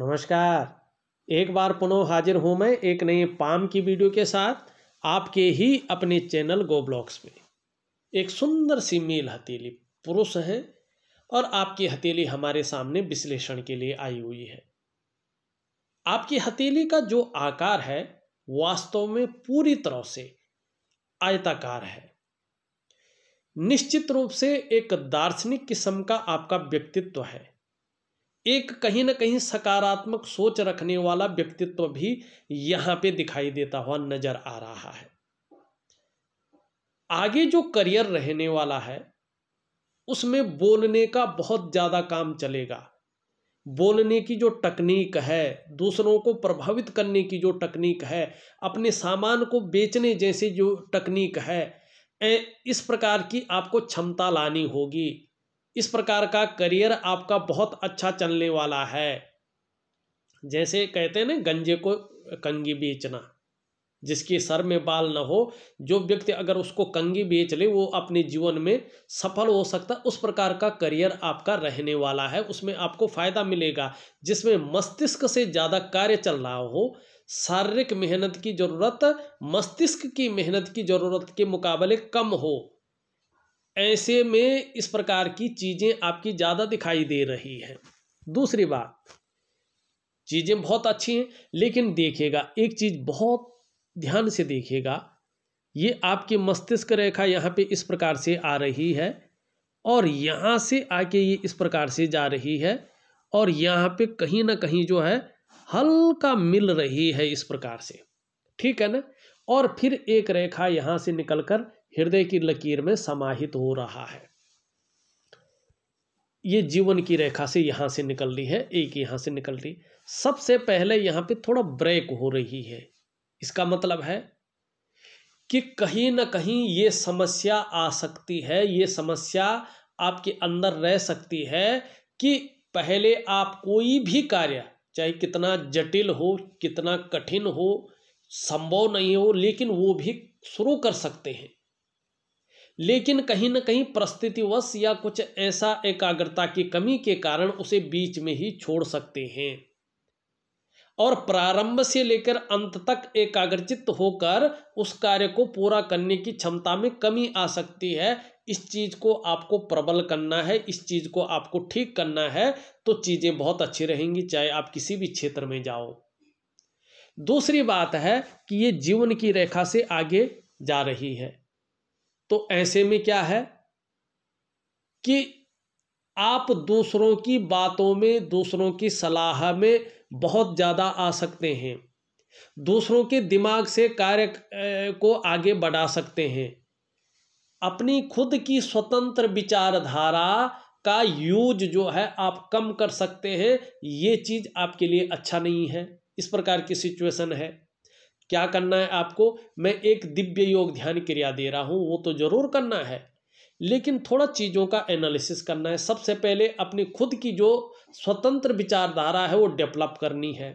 नमस्कार एक बार पुनः हाजिर हूँ मैं एक नए पाम की वीडियो के साथ आपके ही अपने चैनल गो ब्लॉक्स में एक सुंदर सी मेल हथेली पुरुष है और आपकी हथेली हमारे सामने विश्लेषण के लिए आई हुई है आपकी हथेली का जो आकार है वास्तव में पूरी तरह से आयताकार है निश्चित रूप से एक दार्शनिक किस्म का आपका व्यक्तित्व है एक कहीं ना कहीं सकारात्मक सोच रखने वाला व्यक्तित्व भी यहां पे दिखाई देता हुआ नजर आ रहा है आगे जो करियर रहने वाला है उसमें बोलने का बहुत ज़्यादा काम चलेगा बोलने की जो तकनीक है दूसरों को प्रभावित करने की जो टकनीक है अपने सामान को बेचने जैसे जो तकनीक है इस प्रकार की आपको क्षमता लानी होगी इस प्रकार का करियर आपका बहुत अच्छा चलने वाला है जैसे कहते हैं ना गंजे को कंगी बेचना जिसके सर में बाल न हो जो व्यक्ति अगर उसको कंगी बेच ले वो अपने जीवन में सफल हो सकता उस प्रकार का करियर आपका रहने वाला है उसमें आपको फायदा मिलेगा जिसमें मस्तिष्क से ज़्यादा कार्य चल रहा हो शारीरिक मेहनत की ज़रूरत मस्तिष्क की मेहनत की ज़रूरत के मुकाबले कम हो ऐसे में इस प्रकार की चीज़ें आपकी ज़्यादा दिखाई दे रही है दूसरी बात चीज़ें बहुत अच्छी हैं लेकिन देखिएगा एक चीज़ बहुत ध्यान से देखिएगा ये आपके मस्तिष्क रेखा यहाँ पे इस प्रकार से आ रही है और यहाँ से आके ये इस प्रकार से जा रही है और यहाँ पे कहीं ना कहीं जो है हल्का मिल रही है इस प्रकार से ठीक है ना और फिर एक रेखा यहाँ से निकलकर हृदय की लकीर में समाहित हो रहा है ये जीवन की रेखा से यहां से निकल रही है एक यहां से निकल रही सबसे पहले यहां पे थोड़ा ब्रेक हो रही है इसका मतलब है कि कहीं ना कहीं ये समस्या आ सकती है ये समस्या आपके अंदर रह सकती है कि पहले आप कोई भी कार्य चाहे कितना जटिल हो कितना कठिन हो संभव नहीं हो लेकिन वो भी शुरू कर सकते हैं लेकिन कहीं ना कहीं परिस्थितिवश या कुछ ऐसा एकाग्रता की कमी के कारण उसे बीच में ही छोड़ सकते हैं और प्रारंभ से लेकर अंत तक एकाग्रचित होकर उस कार्य को पूरा करने की क्षमता में कमी आ सकती है इस चीज़ को आपको प्रबल करना है इस चीज़ को आपको ठीक करना है तो चीज़ें बहुत अच्छी रहेंगी चाहे आप किसी भी क्षेत्र में जाओ दूसरी बात है कि ये जीवन की रेखा से आगे जा रही है तो ऐसे में क्या है कि आप दूसरों की बातों में दूसरों की सलाह में बहुत ज़्यादा आ सकते हैं दूसरों के दिमाग से कार्य को आगे बढ़ा सकते हैं अपनी खुद की स्वतंत्र विचारधारा का यूज जो है आप कम कर सकते हैं ये चीज़ आपके लिए अच्छा नहीं है इस प्रकार की सिचुएशन है क्या करना है आपको मैं एक दिव्य योग ध्यान क्रिया दे रहा हूँ वो तो जरूर करना है लेकिन थोड़ा चीज़ों का एनालिसिस करना है सबसे पहले अपनी खुद की जो स्वतंत्र विचारधारा है वो डेवलप करनी है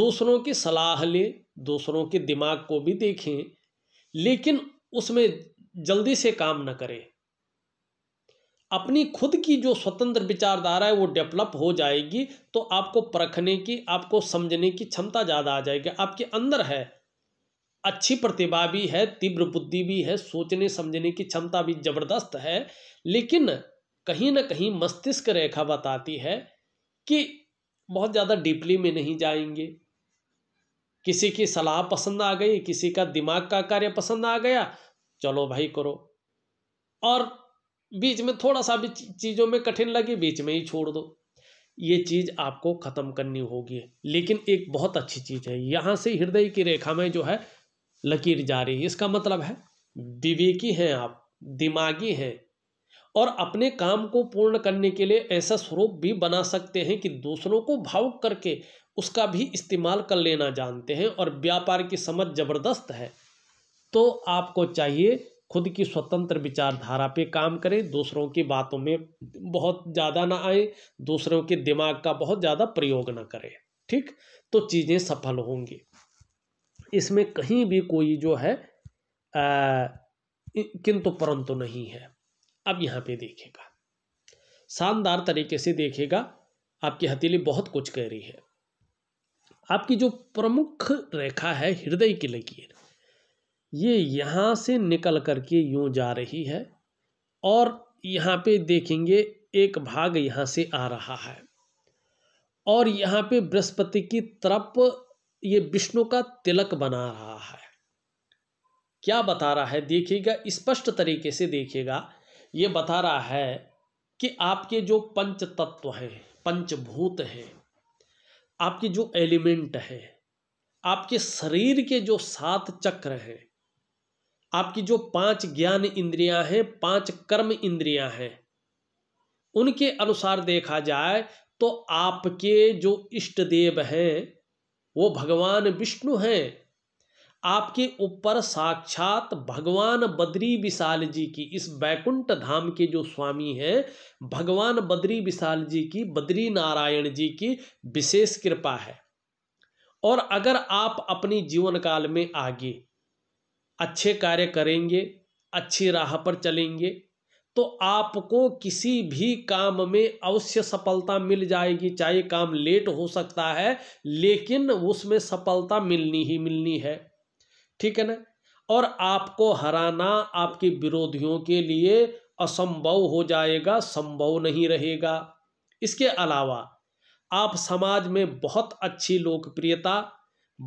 दूसरों की सलाह लें दूसरों के दिमाग को भी देखें लेकिन उसमें जल्दी से काम ना करें अपनी खुद की जो स्वतंत्र विचारधारा है वो डेवलप हो जाएगी तो आपको परखने की आपको समझने की क्षमता ज़्यादा आ जाएगी आपके अंदर है अच्छी प्रतिभा भी है तीव्र बुद्धि भी है सोचने समझने की क्षमता भी जबरदस्त है लेकिन कहीं ना कहीं मस्तिष्क रेखा बताती है कि बहुत ज़्यादा डीपली में नहीं जाएंगे किसी की सलाह पसंद आ गई किसी का दिमाग का कार्य पसंद आ गया चलो भाई करो और बीच में थोड़ा सा भी चीज़ों में कठिन लगे बीच में ही छोड़ दो ये चीज़ आपको ख़त्म करनी होगी लेकिन एक बहुत अच्छी चीज़ है यहाँ से हृदय की रेखा में जो है लकीर जा रही है इसका मतलब है विवेकी हैं आप दिमागी हैं और अपने काम को पूर्ण करने के लिए ऐसा स्वरूप भी बना सकते हैं कि दूसरों को भावुक करके उसका भी इस्तेमाल कर लेना जानते हैं और व्यापार की समझ जबरदस्त है तो आपको चाहिए खुद की स्वतंत्र विचारधारा पे काम करें दूसरों की बातों में बहुत ज़्यादा ना आए दूसरों के दिमाग का बहुत ज़्यादा प्रयोग ना करें ठीक तो चीज़ें सफल होंगी इसमें कहीं भी कोई जो है किंतु परंतु नहीं है अब यहाँ पे देखेगा शानदार तरीके से देखेगा आपकी हथेली बहुत कुछ कह रही है आपकी जो प्रमुख रेखा है हृदय की लकीर ये यहाँ से निकल करके यूँ जा रही है और यहाँ पे देखेंगे एक भाग यहाँ से आ रहा है और यहाँ पे बृहस्पति की तरफ ये विष्णु का तिलक बना रहा है क्या बता रहा है देखिएगा स्पष्ट तरीके से देखिएगा ये बता रहा है कि आपके जो पंच तत्व हैं पंचभूत हैं आपके जो एलिमेंट हैं आपके शरीर के जो सात चक्र हैं आपकी जो पांच ज्ञान इंद्रियां हैं पांच कर्म इंद्रियां हैं उनके अनुसार देखा जाए तो आपके जो इष्ट देव हैं वो भगवान विष्णु हैं आपके ऊपर साक्षात भगवान बद्री विशाल जी की इस बैकुंठ धाम के जो स्वामी हैं भगवान बद्री विशाल जी की बद्री नारायण जी की विशेष कृपा है और अगर आप अपनी जीवन काल में आगे अच्छे कार्य करेंगे अच्छी राह पर चलेंगे तो आपको किसी भी काम में अवश्य सफलता मिल जाएगी चाहे काम लेट हो सकता है लेकिन उसमें सफलता मिलनी ही मिलनी है ठीक है ना और आपको हराना आपके विरोधियों के लिए असंभव हो जाएगा संभव नहीं रहेगा इसके अलावा आप समाज में बहुत अच्छी लोकप्रियता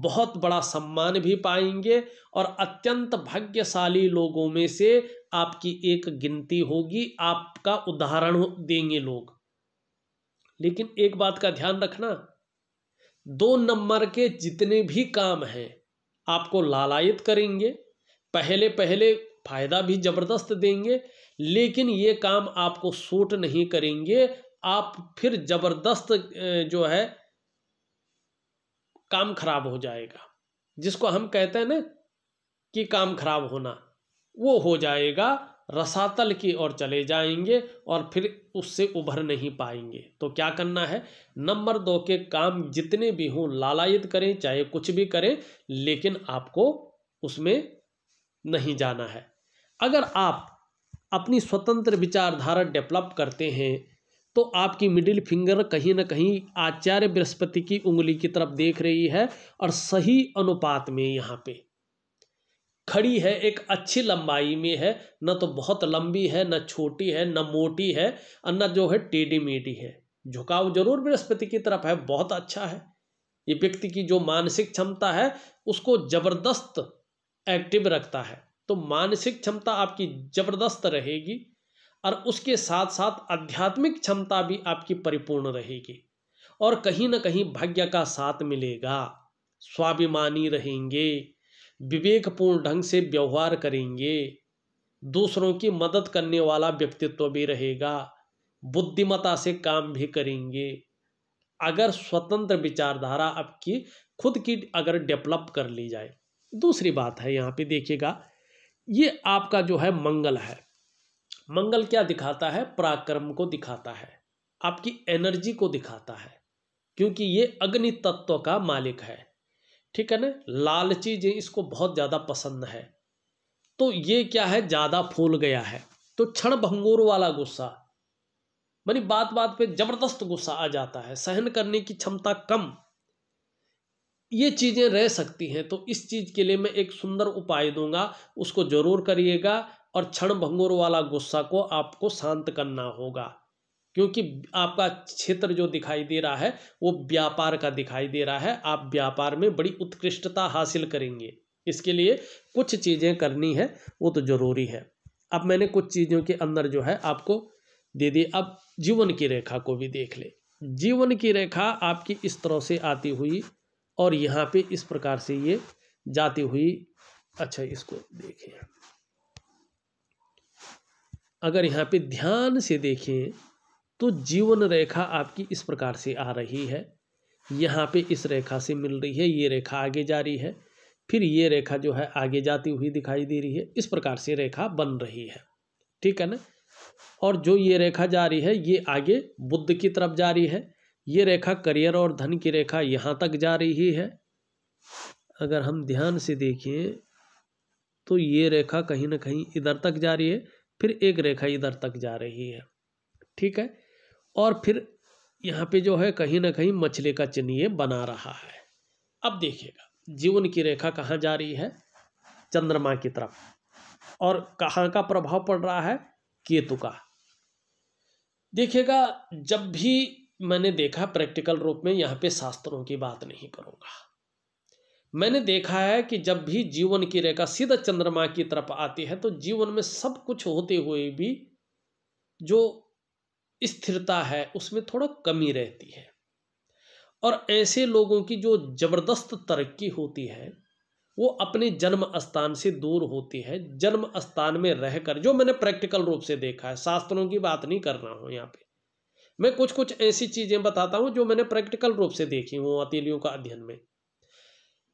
बहुत बड़ा सम्मान भी पाएंगे और अत्यंत भाग्यशाली लोगों में से आपकी एक गिनती होगी आपका उदाहरण देंगे लोग लेकिन एक बात का ध्यान रखना दो नंबर के जितने भी काम हैं आपको लालायित करेंगे पहले पहले फायदा भी जबरदस्त देंगे लेकिन ये काम आपको सूट नहीं करेंगे आप फिर जबरदस्त जो है काम खराब हो जाएगा जिसको हम कहते हैं ना कि काम खराब होना वो हो जाएगा रसातल की ओर चले जाएंगे और फिर उससे उभर नहीं पाएंगे तो क्या करना है नंबर दो के काम जितने भी हों लालायित करें चाहे कुछ भी करें लेकिन आपको उसमें नहीं जाना है अगर आप अपनी स्वतंत्र विचारधारा डेवलप करते हैं तो आपकी मिडिल फिंगर कहीं ना कहीं आचार्य बृहस्पति की उंगली की तरफ देख रही है और सही अनुपात में यहाँ पे खड़ी है एक अच्छी लंबाई में है न तो बहुत लंबी है न छोटी है न मोटी है और न जो है टेढ़ी मेढ़ी है झुकाव जरूर बृहस्पति की तरफ है बहुत अच्छा है ये व्यक्ति की जो मानसिक क्षमता है उसको जबरदस्त एक्टिव रखता है तो मानसिक क्षमता आपकी जबरदस्त रहेगी और उसके साथ साथ आध्यात्मिक क्षमता भी आपकी परिपूर्ण रहेगी और कहीं ना कहीं भाग्य का साथ मिलेगा स्वाभिमानी रहेंगे विवेकपूर्ण ढंग से व्यवहार करेंगे दूसरों की मदद करने वाला व्यक्तित्व भी रहेगा बुद्धिमता से काम भी करेंगे अगर स्वतंत्र विचारधारा आपकी खुद की अगर डेवलप कर ली जाए दूसरी बात है यहाँ पे देखिएगा ये आपका जो है मंगल है मंगल क्या दिखाता है पराक्रम को दिखाता है आपकी एनर्जी को दिखाता है क्योंकि ये अग्नि तत्व का मालिक है ठीक है ना लालची जी इसको बहुत ज़्यादा पसंद है तो ये क्या है ज़्यादा फूल गया है तो क्षण भंगूर वाला गुस्सा मानी बात बात पे जबरदस्त गुस्सा आ जाता है सहन करने की क्षमता कम ये चीज़ें रह सकती हैं तो इस चीज़ के लिए मैं एक सुंदर उपाय दूंगा उसको ज़रूर करिएगा और क्षण भंगुर वाला गुस्सा को आपको शांत करना होगा क्योंकि आपका क्षेत्र जो दिखाई दे रहा है वो व्यापार का दिखाई दे रहा है आप व्यापार में बड़ी उत्कृष्टता हासिल करेंगे इसके लिए कुछ चीज़ें करनी है वो तो ज़रूरी है अब मैंने कुछ चीज़ों के अंदर जो है आपको दे दी अब जीवन की रेखा को भी देख ले जीवन की रेखा आपकी इस तरह से आती हुई और यहाँ पे इस प्रकार से ये जाती हुई अच्छा इसको देखें अगर यहाँ पे ध्यान से देखें तो जीवन रेखा आपकी इस प्रकार से आ रही है यहाँ पे इस रेखा से मिल रही है ये रेखा आगे जा रही है फिर ये रेखा जो है आगे जाती हुई दिखाई दे रही है इस प्रकार से रेखा बन रही है ठीक है ना और जो ये रेखा जा रही है ये आगे बुद्ध की तरफ जा रही है ये रेखा करियर और धन की रेखा यहाँ तक जा रही है अगर हम ध्यान से देखें तो ये रेखा कहीं ना कहीं इधर तक जा रही है फिर एक रेखा इधर तक जा रही है ठीक है और फिर यहाँ पे जो है कहीं ना कहीं मछली का चिन्ह ये बना रहा है अब देखिएगा जीवन की रेखा कहाँ जा रही है चंद्रमा की तरफ और कहाँ का प्रभाव पड़ रहा है केतु का देखिएगा जब भी मैंने देखा प्रैक्टिकल रूप में यहाँ पे शास्त्रों की बात नहीं करूँगा मैंने देखा है कि जब भी जीवन की रेखा सीधा चंद्रमा की तरफ आती है तो जीवन में सब कुछ होते हुए भी जो स्थिरता है उसमें थोड़ा कमी रहती है और ऐसे लोगों की जो ज़बरदस्त तरक्की होती है वो अपने जन्म स्थान से दूर होती है जन्म स्थान में रहकर जो मैंने प्रैक्टिकल रूप से देखा है शास्त्रों की बात नहीं कर रहा हूँ यहाँ पे मैं कुछ कुछ ऐसी चीज़ें बताता हूँ जो मैंने प्रैक्टिकल रूप से देखी हूँ अतीलियों का अध्ययन में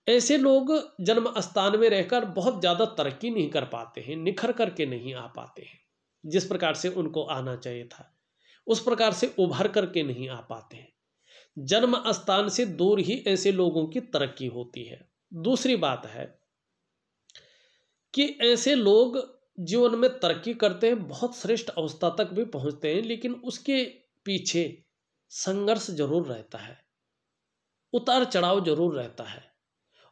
ऐसे लोग जन्म स्थान में रहकर बहुत ज़्यादा तरक्की नहीं कर पाते हैं निखर करके नहीं आ पाते हैं जिस प्रकार से उनको आना चाहिए था उस प्रकार से उभर करके नहीं आ पाते हैं जन्म स्थान से दूर ही ऐसे लोगों की तरक्की होती है दूसरी बात है कि ऐसे लोग जीवन में तरक्की करते हैं बहुत श्रेष्ठ अवस्था तक भी पहुंचते हैं लेकिन उसके पीछे संघर्ष जरूर रहता है उतार चढ़ाव जरूर रहता है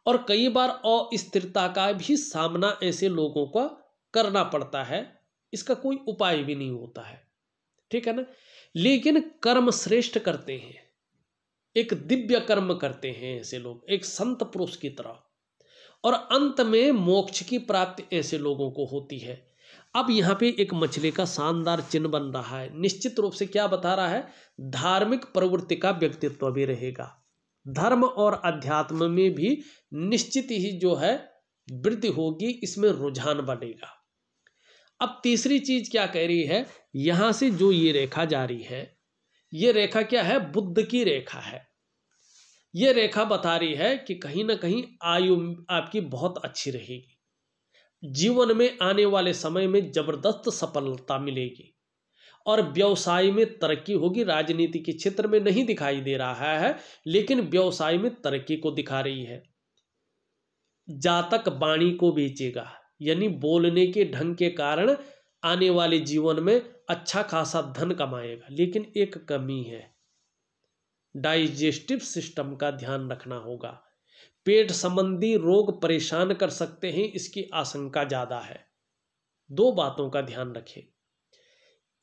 और कई बार अस्थिरता का भी सामना ऐसे लोगों का करना पड़ता है इसका कोई उपाय भी नहीं होता है ठीक है ना लेकिन कर्म श्रेष्ठ करते हैं एक दिव्य कर्म करते हैं ऐसे लोग एक संत पुरुष की तरह और अंत में मोक्ष की प्राप्ति ऐसे लोगों को होती है अब यहाँ पे एक मछली का शानदार चिन्ह बन रहा है निश्चित रूप से क्या बता रहा है धार्मिक प्रवृत्ति का व्यक्तित्व भी रहेगा धर्म और अध्यात्म में भी निश्चित ही जो है वृद्धि होगी इसमें रुझान बनेगा अब तीसरी चीज क्या कह रही है यहां से जो ये रेखा जा रही है ये रेखा क्या है बुद्ध की रेखा है ये रेखा बता रही है कि कहीं ना कहीं आयु आपकी बहुत अच्छी रहेगी जीवन में आने वाले समय में जबरदस्त सफलता मिलेगी और व्यवसाय में तरक्की होगी राजनीति के क्षेत्र में नहीं दिखाई दे रहा है लेकिन व्यवसाय में तरक्की को दिखा रही है जातक वाणी को बेचेगा यानी बोलने के ढंग के कारण आने वाले जीवन में अच्छा खासा धन कमाएगा लेकिन एक कमी है डाइजेस्टिव सिस्टम का ध्यान रखना होगा पेट संबंधी रोग परेशान कर सकते हैं इसकी आशंका ज़्यादा है दो बातों का ध्यान रखें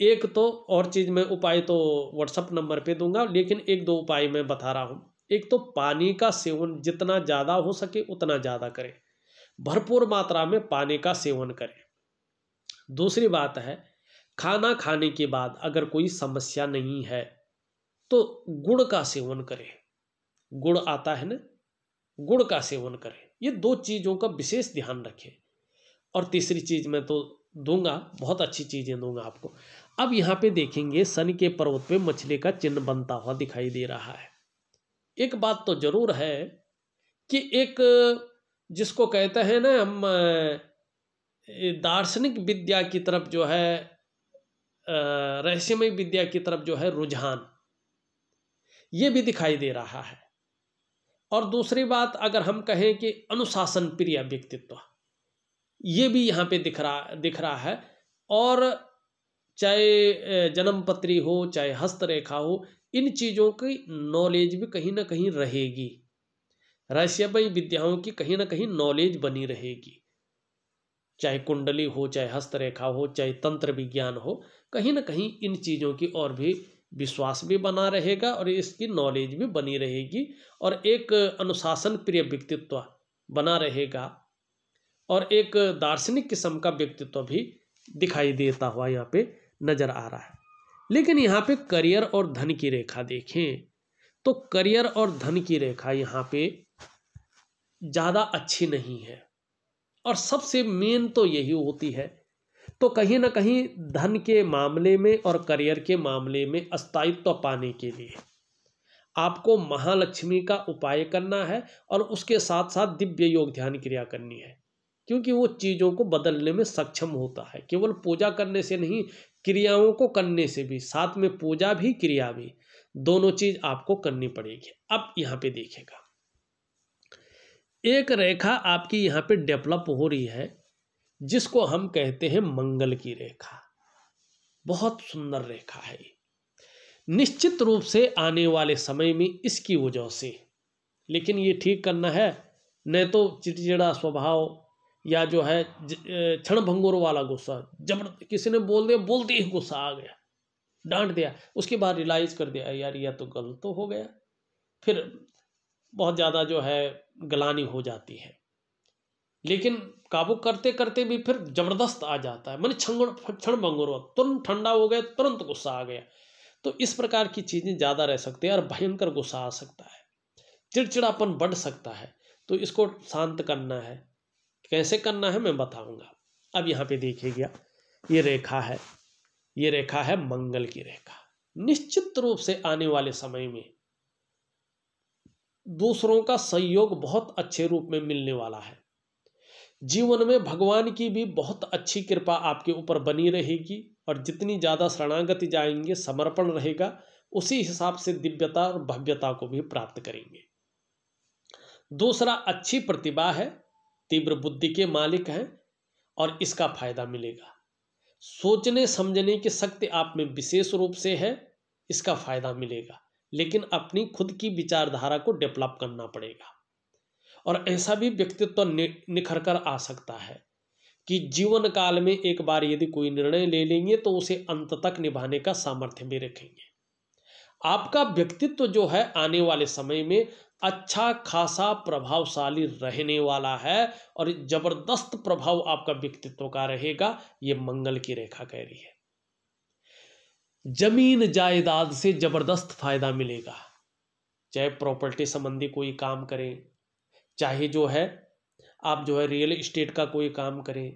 एक तो और चीज़ में उपाय तो व्हाट्सअप नंबर पे दूंगा लेकिन एक दो उपाय मैं बता रहा हूँ एक तो पानी का सेवन जितना ज़्यादा हो सके उतना ज़्यादा करें भरपूर मात्रा में पानी का सेवन करें दूसरी बात है खाना खाने के बाद अगर कोई समस्या नहीं है तो गुड़ का सेवन करें गुड़ आता है ना गुड़ का सेवन करें ये दो चीज़ों का विशेष ध्यान रखें और तीसरी चीज़ मैं तो दूंगा बहुत अच्छी चीज़ें दूंगा आपको अब यहाँ पे देखेंगे शनि के पर्वत पे मछली का चिन्ह बनता हुआ दिखाई दे रहा है एक बात तो जरूर है कि एक जिसको कहते हैं ना हम दार्शनिक विद्या की तरफ जो है रहस्यमय विद्या की तरफ जो है रुझान ये भी दिखाई दे रहा है और दूसरी बात अगर हम कहें कि अनुशासन प्रिय व्यक्तित्व ये भी यहाँ पे दिख रहा दिख रहा है और चाहे जन्म पत्री हो चाहे हस्तरेखा हो इन चीज़ों की नॉलेज भी कहीं ना कहीं रहेगी रहस्यमय विद्याओं की कहीं ना कहीं नॉलेज बनी रहेगी चाहे कुंडली हो चाहे हस्तरेखा हो चाहे तंत्र विज्ञान हो कहीं ना कहीं इन चीज़ों की और भी विश्वास भी बना रहेगा और इसकी नॉलेज भी बनी रहेगी और एक अनुशासन प्रिय व्यक्तित्व बना रहेगा और एक दार्शनिक किस्म का व्यक्तित्व भी दिखाई देता हुआ यहाँ पे नज़र आ रहा है लेकिन यहाँ पे करियर और धन की रेखा देखें तो करियर और धन की रेखा यहाँ पे ज़्यादा अच्छी नहीं है और सबसे मेन तो यही होती है तो कहीं ना कहीं धन के मामले में और करियर के मामले में अस्थायित्व तो पाने के लिए आपको महालक्ष्मी का उपाय करना है और उसके साथ साथ दिव्य योग ध्यान क्रिया करनी है क्योंकि वो चीज़ों को बदलने में सक्षम होता है केवल पूजा करने से नहीं क्रियाओं को करने से भी साथ में पूजा भी क्रिया भी दोनों चीज आपको करनी पड़ेगी अब यहाँ पे देखेगा एक रेखा आपकी यहाँ पे डेवलप हो रही है जिसको हम कहते हैं मंगल की रेखा बहुत सुंदर रेखा है निश्चित रूप से आने वाले समय में इसकी वजह से लेकिन ये ठीक करना है न तो चिड़चिड़ा स्वभाव या जो है क्षण भंगुर वाला गुस्सा जब किसी ने बोल दिया बोलते ही गुस्सा आ गया डांट दिया उसके बाद रियलाइज़ कर दिया यार यह या तो गलत तो हो गया फिर बहुत ज़्यादा जो है गलानी हो जाती है लेकिन काबू करते करते भी फिर जबरदस्त आ जाता है मैंने क्षण क्षण भंगुर तुरंत ठंडा हो गया तुरंत गुस्सा आ गया तो इस प्रकार की चीज़ें ज़्यादा रह सकती है और भयंकर गुस्सा आ सकता है चिड़चिड़ापन बढ़ सकता है तो इसको शांत करना है कैसे करना है मैं बताऊंगा अब यहाँ पे देखिएगा ये रेखा है ये रेखा है मंगल की रेखा निश्चित रूप से आने वाले समय में दूसरों का सहयोग बहुत अच्छे रूप में मिलने वाला है जीवन में भगवान की भी बहुत अच्छी कृपा आपके ऊपर बनी रहेगी और जितनी ज़्यादा शरणागति जाएंगे समर्पण रहेगा उसी हिसाब से दिव्यता और भव्यता को भी प्राप्त करेंगे दूसरा अच्छी प्रतिभा है तीव्र बुद्धि के मालिक हैं और इसका फायदा मिलेगा सोचने समझने की शक्ति आप में विशेष रूप से है इसका फायदा मिलेगा लेकिन अपनी खुद की विचारधारा को डेवलप करना पड़ेगा और ऐसा भी व्यक्तित्व तो निखर कर आ सकता है कि जीवन काल में एक बार यदि कोई निर्णय ले लेंगे तो उसे अंत तक निभाने का सामर्थ्य भी रखेंगे आपका व्यक्तित्व तो जो है आने वाले समय में अच्छा खासा प्रभावशाली रहने वाला है और जबरदस्त प्रभाव आपका व्यक्तित्व का रहेगा ये मंगल की रेखा कह रही है जमीन जायदाद से जबरदस्त फायदा मिलेगा चाहे प्रॉपर्टी संबंधी कोई काम करें चाहे जो है आप जो है रियल इस्टेट का कोई काम करें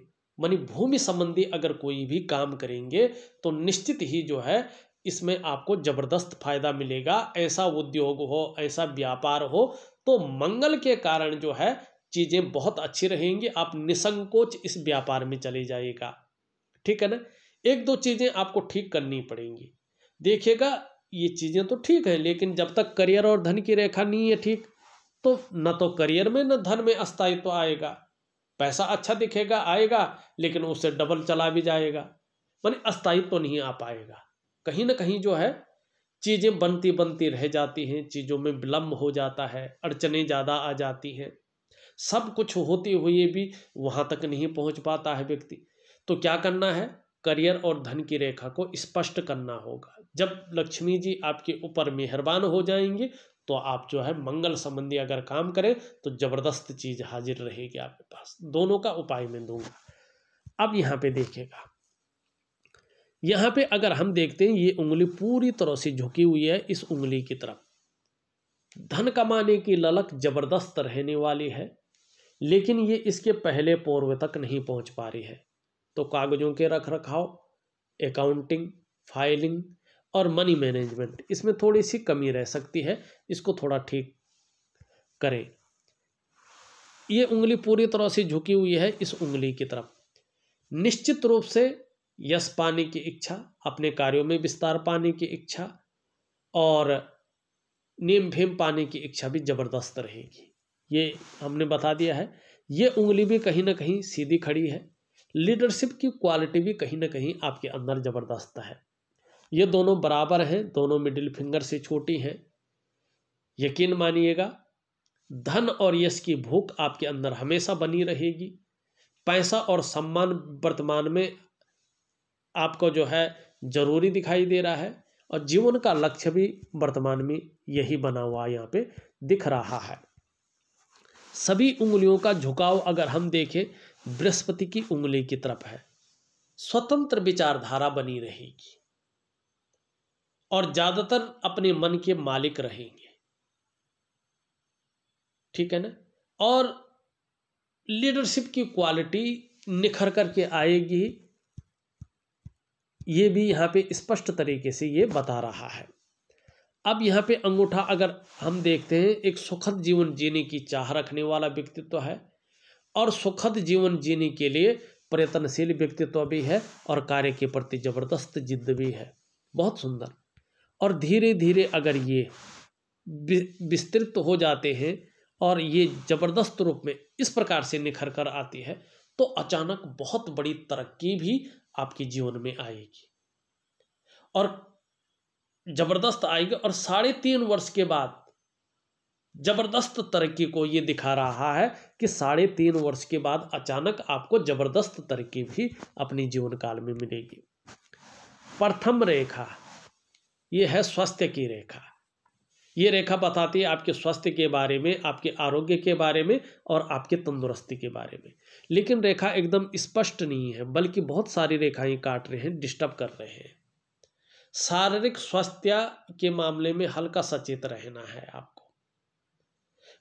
मानी भूमि संबंधी अगर कोई भी काम करेंगे तो निश्चित ही जो है इसमें आपको जबरदस्त फायदा मिलेगा ऐसा उद्योग हो ऐसा व्यापार हो तो मंगल के कारण जो है चीज़ें बहुत अच्छी रहेंगी आप निसंकोच इस व्यापार में चले जाइएगा ठीक है ना एक दो चीज़ें आपको ठीक करनी पड़ेंगी देखिएगा ये चीज़ें तो ठीक है लेकिन जब तक करियर और धन की रेखा नहीं है ठीक तो न तो करियर में न धन में अस्थायित्व तो आएगा पैसा अच्छा दिखेगा आएगा लेकिन उससे डबल चला भी जाएगा मानी अस्थायित्व तो नहीं आ पाएगा कहीं ना कहीं जो है चीज़ें बनती बनती रह जाती हैं चीज़ों में विलम्ब हो जाता है अड़चने ज़्यादा आ जाती हैं सब कुछ होते हुए भी वहाँ तक नहीं पहुँच पाता है व्यक्ति तो क्या करना है करियर और धन की रेखा को स्पष्ट करना होगा जब लक्ष्मी जी आपके ऊपर मेहरबान हो जाएंगे तो आप जो है मंगल संबंधी अगर काम करें तो ज़बरदस्त चीज़ हाजिर रहेगी आपके पास दोनों का उपाय मैं दूंगा अब यहाँ पे देखेगा यहाँ पे अगर हम देखते हैं ये उंगली पूरी तरह से झुकी हुई है इस उंगली की तरफ धन कमाने की ललक जबरदस्त रहने वाली है लेकिन ये इसके पहले पूर्व तक नहीं पहुंच पा रही है तो कागजों के रख रखाव अकाउंटिंग फाइलिंग और मनी मैनेजमेंट इसमें थोड़ी सी कमी रह सकती है इसको थोड़ा ठीक करें ये उंगली पूरी तरह से झुकी हुई है इस उंगली की तरफ निश्चित रूप से यश पाने की इच्छा अपने कार्यों में विस्तार पाने की इच्छा और नेम फेम पाने की इच्छा भी ज़बरदस्त रहेगी ये हमने बता दिया है ये उंगली भी कहीं ना कहीं सीधी खड़ी है लीडरशिप की क्वालिटी भी कहीं ना कहीं आपके अंदर ज़बरदस्त है ये दोनों बराबर हैं दोनों मिडिल फिंगर से छोटी हैं यकीन मानिएगा धन और यश की भूख आपके अंदर हमेशा बनी रहेगी पैसा और सम्मान वर्तमान में आपको जो है ज़रूरी दिखाई दे रहा है और जीवन का लक्ष्य भी वर्तमान में यही बना हुआ यहाँ पे दिख रहा है सभी उंगलियों का झुकाव अगर हम देखें बृहस्पति की उंगली की तरफ है स्वतंत्र विचारधारा बनी रहेगी और ज़्यादातर अपने मन के मालिक रहेंगे ठीक है ना और लीडरशिप की क्वालिटी निखर करके आएगी ये भी यहाँ पे स्पष्ट तरीके से ये बता रहा है अब यहाँ पे अंगूठा अगर हम देखते हैं एक सुखद जीवन जीने की चाह रखने वाला व्यक्तित्व तो है और सुखद जीवन जीने के लिए प्रयत्नशील व्यक्तित्व तो भी है और कार्य के प्रति जबरदस्त जिद्द भी है बहुत सुंदर और धीरे धीरे अगर ये विस्तृत हो जाते हैं और ये ज़बरदस्त रूप में इस प्रकार से निखर कर आती है तो अचानक बहुत बड़ी तरक्की भी आपके जीवन में आएगी और जबरदस्त आएगी और साढ़े तीन वर्ष के बाद जबरदस्त तरक्की को ये दिखा रहा है कि साढ़े तीन वर्ष के बाद अचानक आपको जबरदस्त तरक्की भी अपने जीवन काल में मिलेगी प्रथम रेखा यह है स्वास्थ्य की रेखा ये रेखा बताती है आपके स्वास्थ्य के बारे में आपके आरोग्य के बारे में और आपके तंदुरुस्ती के बारे में लेकिन रेखा एकदम स्पष्ट नहीं है बल्कि बहुत सारी रेखाएं काट रहे हैं डिस्टर्ब कर रहे हैं शारीरिक स्वास्थ्य के मामले में हल्का सचेत रहना है आपको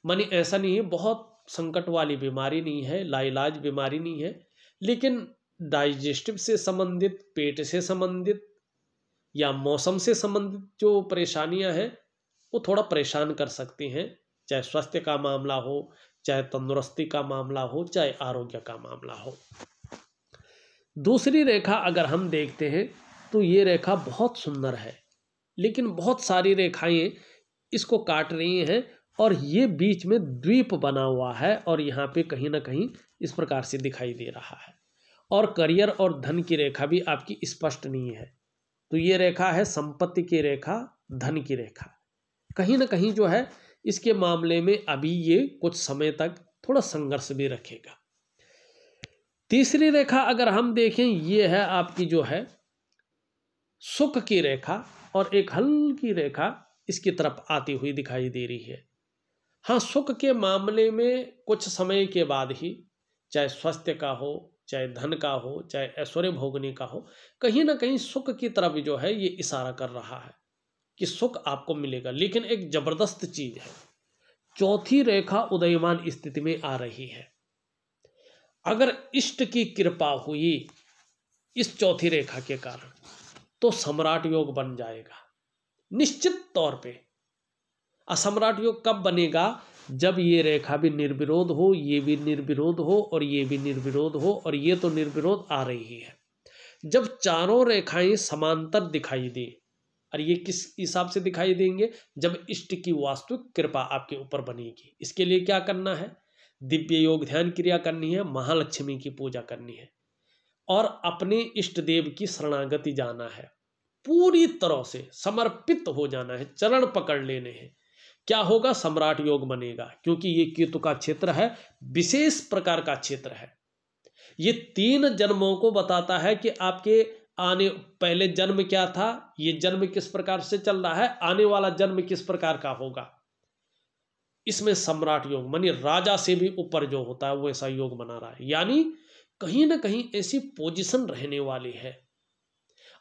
मानी ऐसा नहीं है बहुत संकट वाली बीमारी नहीं है लाइलाज बीमारी नहीं है लेकिन डाइजेस्टिव से संबंधित पेट से संबंधित या मौसम से संबंधित जो परेशानियां हैं वो थोड़ा परेशान कर सकती हैं चाहे स्वास्थ्य का मामला हो चाहे तंदुरुस्ती का मामला हो चाहे आरोग्य का मामला हो दूसरी रेखा अगर हम देखते हैं तो ये रेखा बहुत सुंदर है लेकिन बहुत सारी रेखाएं इसको काट रही हैं और ये बीच में द्वीप बना हुआ है और यहाँ पे कहीं ना कहीं इस प्रकार से दिखाई दे रहा है और करियर और धन की रेखा भी आपकी स्पष्ट नहीं है तो ये रेखा है संपत्ति की रेखा धन की रेखा कहीं ना कहीं जो है इसके मामले में अभी ये कुछ समय तक थोड़ा संघर्ष भी रखेगा तीसरी रेखा अगर हम देखें ये है आपकी जो है सुख की रेखा और एक हल्की रेखा इसकी तरफ आती हुई दिखाई दे रही है हाँ सुख के मामले में कुछ समय के बाद ही चाहे स्वास्थ्य का हो चाहे धन का हो चाहे ऐश्वर्य भोगने का हो कहीं ना कहीं सुख की तरफ जो है ये इशारा कर रहा है कि सुख आपको मिलेगा लेकिन एक जबरदस्त चीज है चौथी रेखा उदयमान स्थिति में आ रही है अगर इष्ट की कृपा हुई इस चौथी रेखा के कारण तो सम्राट योग बन जाएगा निश्चित तौर पे असम्राट योग कब बनेगा जब ये रेखा भी निर्विरोध हो ये भी निर्विरोध हो और ये भी निर्विरोध हो और ये तो निर्विरोध आ रही है जब चारों रेखाएं समांतर दिखाई दी और ये किस हिसाब से दिखाई देंगे जब इष्ट की वास्तविक कृपा आपके ऊपर बनेगी इसके लिए क्या करना है दिव्य योग ध्यान क्रिया करनी है महालक्ष्मी की पूजा करनी है और अपने इष्ट देव की शरणागति जाना है पूरी तरह से समर्पित हो जाना है चरण पकड़ लेने हैं क्या होगा सम्राट योग बनेगा क्योंकि ये केतु का क्षेत्र है विशेष प्रकार का क्षेत्र है ये तीन जन्मों को बताता है कि आपके आने पहले जन्म क्या था ये जन्म किस प्रकार से चल रहा है आने वाला जन्म किस प्रकार का होगा इसमें सम्राट योग मानी राजा से भी ऊपर जो होता है वो ऐसा योग बना रहा है यानी कहीं ना कहीं ऐसी पोजीशन रहने वाली है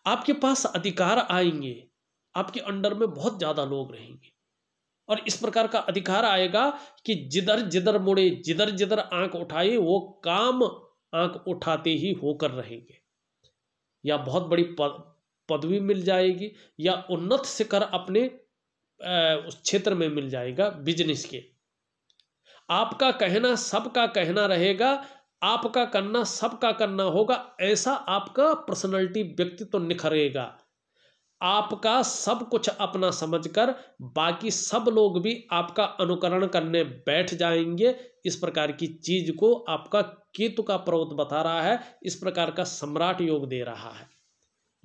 आपके पास अधिकार आएंगे आपके अंडर में बहुत ज्यादा लोग रहेंगे और इस प्रकार का अधिकार आएगा कि जिधर जिधर मुड़े जिधर जिधर आंख उठाए वो काम आंख उठाते ही होकर रहेंगे या बहुत बड़ी पदवी मिल जाएगी या उन्नत शिखर अपने उस क्षेत्र में मिल जाएगा बिजनेस के आपका कहना सबका कहना रहेगा आपका करना सबका करना होगा ऐसा आपका पर्सनैलिटी व्यक्तित्व तो निखरेगा आपका सब कुछ अपना समझकर बाकी सब लोग भी आपका अनुकरण करने बैठ जाएंगे इस प्रकार की चीज को आपका केतु का पर्वत बता रहा है इस प्रकार का सम्राट योग दे रहा है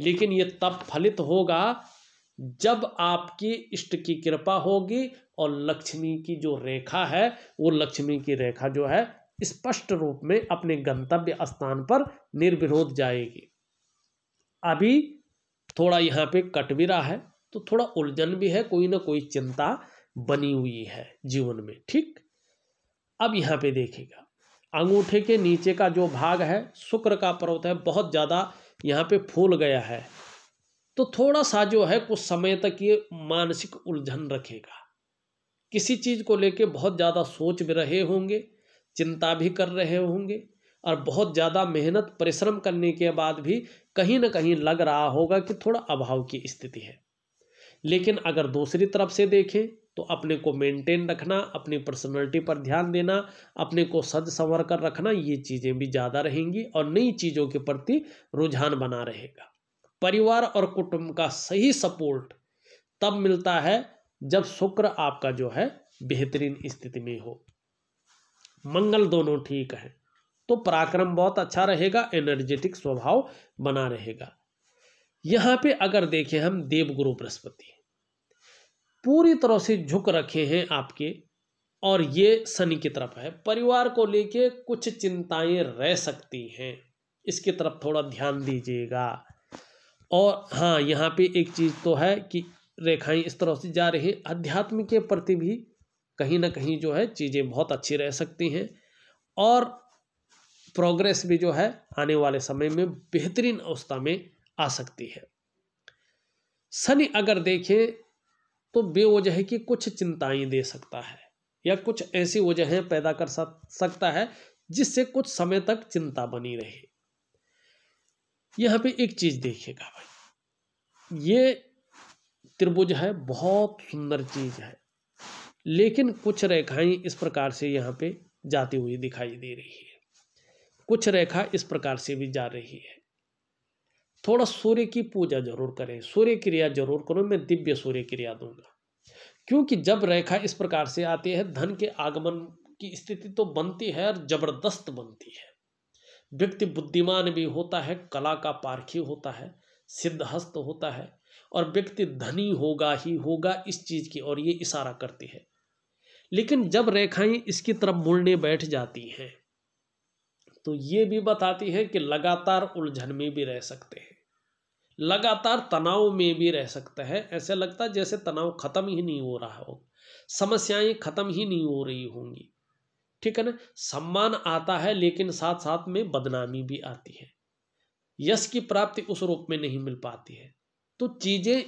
लेकिन ये तब फलित होगा जब आपकी इष्ट की कृपा होगी और लक्ष्मी की जो रेखा है वो लक्ष्मी की रेखा जो है स्पष्ट रूप में अपने गंतव्य स्थान पर निर्विरोध जाएगी अभी थोड़ा यहाँ पे कट भी रहा है तो थोड़ा उलझन भी है कोई ना कोई चिंता बनी हुई है जीवन में ठीक अब यहाँ पे देखेगा अंगूठे के नीचे का जो भाग है शुक्र का पर्वत है बहुत ज़्यादा यहाँ पे फूल गया है तो थोड़ा सा जो है कुछ समय तक ये मानसिक उलझन रखेगा किसी चीज़ को लेके बहुत ज़्यादा सोच भी रहे होंगे चिंता भी कर रहे होंगे और बहुत ज़्यादा मेहनत परिश्रम करने के बाद भी कहीं ना कहीं लग रहा होगा कि थोड़ा अभाव की स्थिति है लेकिन अगर दूसरी तरफ से देखें तो अपने को मेंटेन रखना अपनी पर्सनैलिटी पर ध्यान देना अपने को सज संवर कर रखना ये चीज़ें भी ज़्यादा रहेंगी और नई चीज़ों के प्रति रुझान बना रहेगा परिवार और कुटुंब का सही सपोर्ट तब मिलता है जब शुक्र आपका जो है बेहतरीन स्थिति में हो मंगल दोनों ठीक हैं तो पराक्रम बहुत अच्छा रहेगा एनर्जेटिक स्वभाव बना रहेगा यहाँ पे अगर देखें हम देवगुरु बृहस्पति पूरी तरह से झुक रखे हैं आपके और ये शनि की तरफ है परिवार को लेके कुछ चिंताएं रह सकती हैं इसकी तरफ थोड़ा ध्यान दीजिएगा और हाँ यहाँ पे एक चीज़ तो है कि रेखाएं इस तरह से जा रही हैं अध्यात्म के प्रति भी कहीं ना कहीं जो है चीज़ें बहुत अच्छी रह सकती हैं और प्रोग्रेस भी जो है आने वाले समय में बेहतरीन अवस्था में आ सकती है शनि अगर देखें तो बेवजह की कुछ चिंताएं दे सकता है या कुछ ऐसी वजहें पैदा कर सकता है जिससे कुछ समय तक चिंता बनी रहे यहां पे एक चीज देखिएगा भाई ये त्रिभुज है बहुत सुंदर चीज है लेकिन कुछ रेखाएं इस प्रकार से यहाँ पे जाती हुई दिखाई दे रही है कुछ रेखा इस प्रकार से भी जा रही है थोड़ा सूर्य की पूजा जरूर करें सूर्य क्रिया जरूर करो मैं दिव्य सूर्य क्रिया दूंगा क्योंकि जब रेखा इस प्रकार से आती है धन के आगमन की स्थिति तो बनती है और जबरदस्त बनती है व्यक्ति बुद्धिमान भी होता है कला का पारखी होता है सिद्धहस्त होता है और व्यक्ति धनी होगा ही होगा इस चीज़ की और ये इशारा करती है लेकिन जब रेखाएं इसकी तरफ मुड़ने बैठ जाती हैं तो ये भी बताती है कि लगातार उलझन में भी रह सकते हैं लगातार तनाव में भी रह सकते हैं ऐसे लगता है जैसे तनाव खत्म ही नहीं हो रहा हो समस्याएं खत्म ही नहीं हो रही होंगी ठीक है ना सम्मान आता है लेकिन साथ साथ में बदनामी भी आती है यश की प्राप्ति उस रूप में नहीं मिल पाती है तो चीजें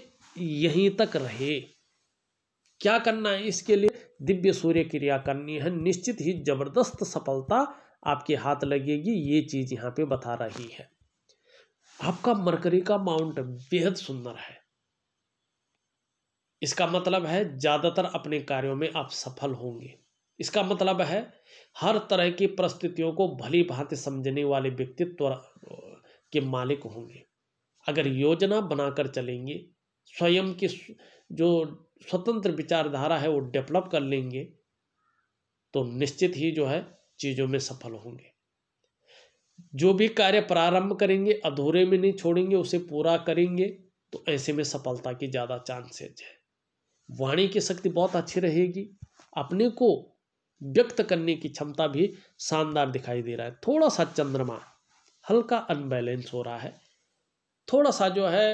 यहीं तक रहे क्या करना है इसके लिए दिव्य सूर्य क्रिया करनी है निश्चित ही जबरदस्त सफलता आपके हाथ लगेगी ये चीज़ यहाँ पे बता रही है आपका मरकरी का माउंट बेहद सुंदर है इसका मतलब है ज़्यादातर अपने कार्यों में आप सफल होंगे इसका मतलब है हर तरह की परिस्थितियों को भली भांति समझने वाले व्यक्तित्व के मालिक होंगे अगर योजना बनाकर चलेंगे स्वयं की जो स्वतंत्र विचारधारा है वो डेवलप कर लेंगे तो निश्चित ही जो है चीज़ों में सफल होंगे जो भी कार्य प्रारंभ करेंगे अधूरे में नहीं छोड़ेंगे उसे पूरा करेंगे तो ऐसे में सफलता की ज़्यादा चांसेज है वाणी की शक्ति बहुत अच्छी रहेगी अपने को व्यक्त करने की क्षमता भी शानदार दिखाई दे रहा है थोड़ा सा चंद्रमा हल्का अनबैलेंस हो रहा है थोड़ा सा जो है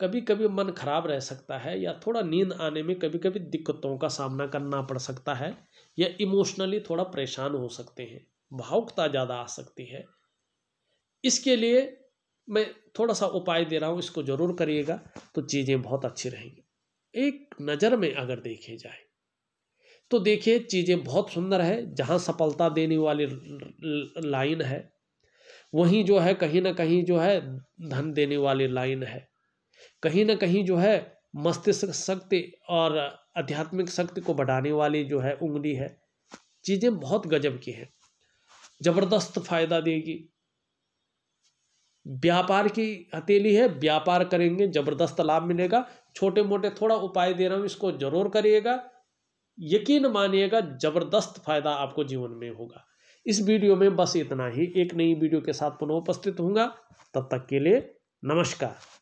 कभी कभी मन खराब रह सकता है या थोड़ा नींद आने में कभी कभी दिक्कतों का सामना करना पड़ सकता है या इमोशनली थोड़ा परेशान हो सकते हैं भावुकता ज़्यादा आ सकती है इसके लिए मैं थोड़ा सा उपाय दे रहा हूँ इसको ज़रूर करिएगा तो चीज़ें बहुत अच्छी रहेंगी एक नज़र में अगर देखे जाए तो देखिए चीज़ें बहुत सुंदर है जहाँ सफलता देने वाली लाइन है वहीं जो है कहीं ना कहीं जो है धन देने वाली लाइन है कहीं ना कहीं जो है मस्तिष्क शक्ति और आध्यात्मिक शक्ति को बढ़ाने वाली जो है उंगली है चीज़ें बहुत गजब की हैं ज़बरदस्त फायदा देगी व्यापार की हथेली है व्यापार करेंगे ज़बरदस्त लाभ मिलेगा छोटे मोटे थोड़ा उपाय दे रहा हूँ इसको जरूर करिएगा यकीन मानिएगा ज़बरदस्त फायदा आपको जीवन में होगा इस वीडियो में बस इतना ही एक नई वीडियो के साथ पुनः उपस्थित होऊंगा तब तक के लिए नमस्कार